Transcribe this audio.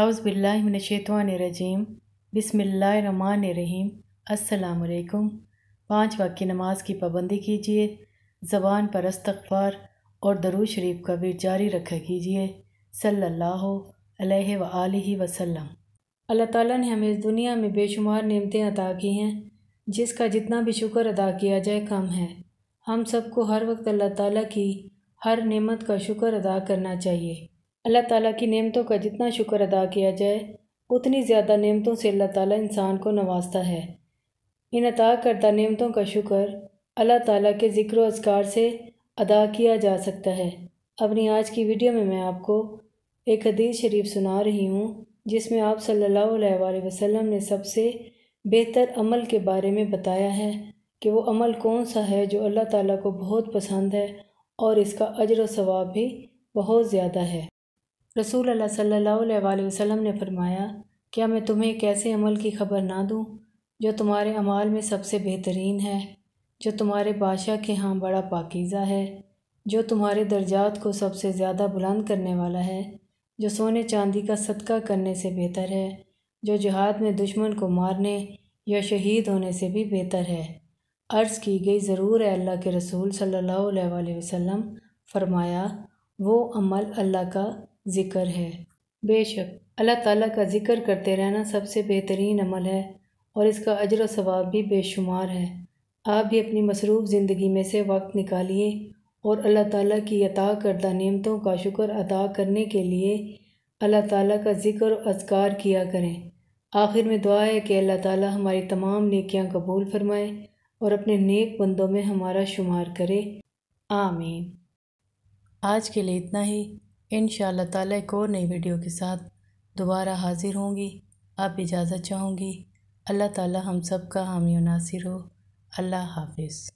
अउज़बिल्लिमिनशैतवानरजीम बिसमीम अलकुम पाँच वक्त की नमाज की पाबंदी कीजिए ज़बान पर अस्तफ़ार और दरू शरीफ का भी जारी रखा कीजिए सल्ला वसल्लम अल्लाह ताली ने हमें इस दुनिया में बेशुमार नियमतें अदा की हैं जिसका जितना भी शुक्र अदा किया जाए कम है हम सबको हर वक्त अल्लाह ताली की हर नियमत का शुक्र अदा करना चाहिए अल्लाह ताला की नेमतों का जितना शुक्र अदा किया जाए उतनी ज़्यादा नेमतों से अल्लाह ताला इंसान को नवाजता है इन अता करदा नेमतों का शुक्र अल्लाह ताला के ज़िक्र असकार से अदा किया जा सकता है अपनी आज की वीडियो में मैं आपको एक हदीस शरीफ सुना रही हूँ जिसमें आप सल्लल्लाहु अलैहि वसल्लम ने सबसे बेहतर अमल के बारे में बताया है कि वो अमल कौन सा है जो अल्लाह ताला को बहुत पसंद है और इसका अजर व सवाब भी बहुत ज़्यादा है रसूल अल्लाह वसम ने फरमाया क्या मैं तुम्हें एक ऐसे अमल की खबर ना दूँ जो तुम्हारे अमाल में सबसे बेहतरीन है जो तुम्हारे बादशाह के यहाँ बड़ा पाकिज़ा है जो तुम्हारे दर्जात को सबसे ज़्यादा बुलंद करने वाला है जो सोने चांदी का सदका करने से बेहतर है जो जहाद में दुश्मन को मारने या शहीद होने से भी बेहतर है अर्ज़ की गई ज़रूर है अल्लाह के रसूल सल्ला वसम फरमाया वो अमल अल्लाह का ज़िक्र है बेशक अल्लाह ताला का ज़िक्र करते रहना सबसे बेहतरीन अमल है और इसका अजर सवाब भी बेशुमार है आप भी अपनी मसरूफ़ ज़िंदगी में से वक्त निकालिए और अल्लाह ताला की अता करदा नियमतों का शुक्र अदा करने के लिए अल्लाह ताला का ज़िक्र अजगार किया करें आखिर में दुआ है कि अल्लाह ताला हमारी तमाम नेकियां कबूल फरमाए और अपने नेक बंदों में हमारा शुमार करे आमीन आज के लिए इतना ही इन ताला एक और नई वीडियो के साथ दोबारा हाज़िर होंगी आप इजाज़त चाहूँगी अल्लाह ताला हम सब का हामी नासिर हो अल्लाह हाफिज़